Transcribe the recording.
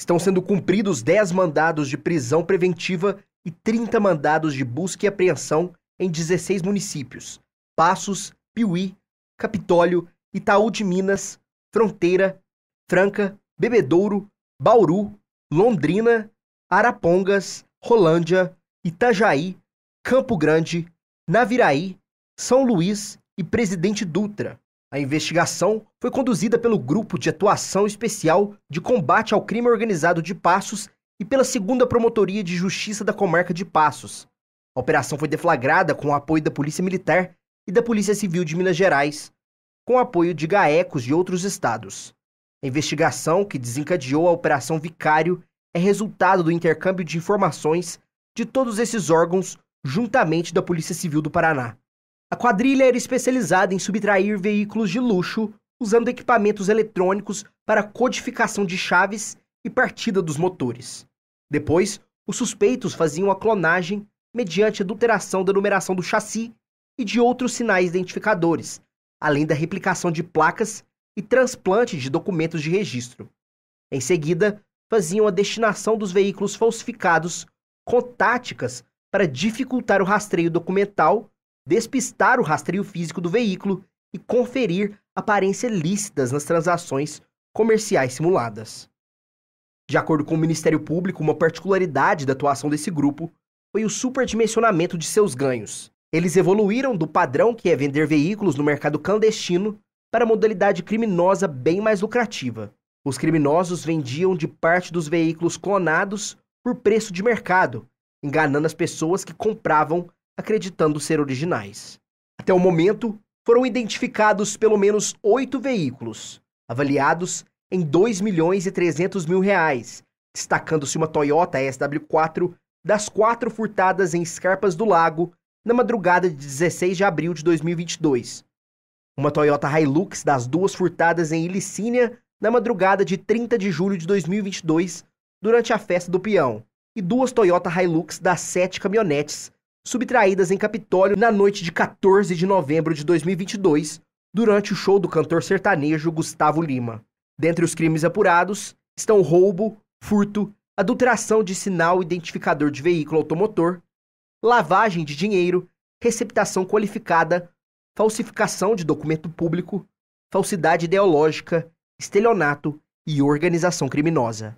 Estão sendo cumpridos 10 mandados de prisão preventiva e 30 mandados de busca e apreensão em 16 municípios: Passos, Piuí, Capitólio, Itaú de Minas, Fronteira, Franca, Bebedouro, Bauru, Londrina, Arapongas, Rolândia, Itajaí, Campo Grande, Naviraí, São Luís e Presidente Dutra. A investigação foi conduzida pelo Grupo de Atuação Especial de Combate ao Crime Organizado de Passos e pela 2 Promotoria de Justiça da Comarca de Passos. A operação foi deflagrada com o apoio da Polícia Militar e da Polícia Civil de Minas Gerais, com apoio de GAECOS de outros estados. A investigação que desencadeou a Operação Vicário é resultado do intercâmbio de informações de todos esses órgãos juntamente da Polícia Civil do Paraná quadrilha era especializada em subtrair veículos de luxo usando equipamentos eletrônicos para codificação de chaves e partida dos motores. Depois, os suspeitos faziam a clonagem mediante adulteração da numeração do chassi e de outros sinais identificadores, além da replicação de placas e transplante de documentos de registro. Em seguida, faziam a destinação dos veículos falsificados com táticas para dificultar o rastreio documental despistar o rastreio físico do veículo e conferir aparências lícitas nas transações comerciais simuladas. De acordo com o Ministério Público, uma particularidade da atuação desse grupo foi o superdimensionamento de seus ganhos. Eles evoluíram do padrão que é vender veículos no mercado clandestino para a modalidade criminosa bem mais lucrativa. Os criminosos vendiam de parte dos veículos clonados por preço de mercado, enganando as pessoas que compravam acreditando ser originais. Até o momento, foram identificados pelo menos oito veículos, avaliados em 2 milhões e 300 mil reais, destacando-se uma Toyota SW4 das quatro furtadas em Escarpas do Lago na madrugada de 16 de abril de 2022, uma Toyota Hilux das duas furtadas em Ilicínia na madrugada de 30 de julho de 2022 durante a festa do peão, e duas Toyota Hilux das sete caminhonetes subtraídas em Capitólio na noite de 14 de novembro de 2022, durante o show do cantor sertanejo Gustavo Lima. Dentre os crimes apurados estão roubo, furto, adulteração de sinal identificador de veículo automotor, lavagem de dinheiro, receptação qualificada, falsificação de documento público, falsidade ideológica, estelionato e organização criminosa.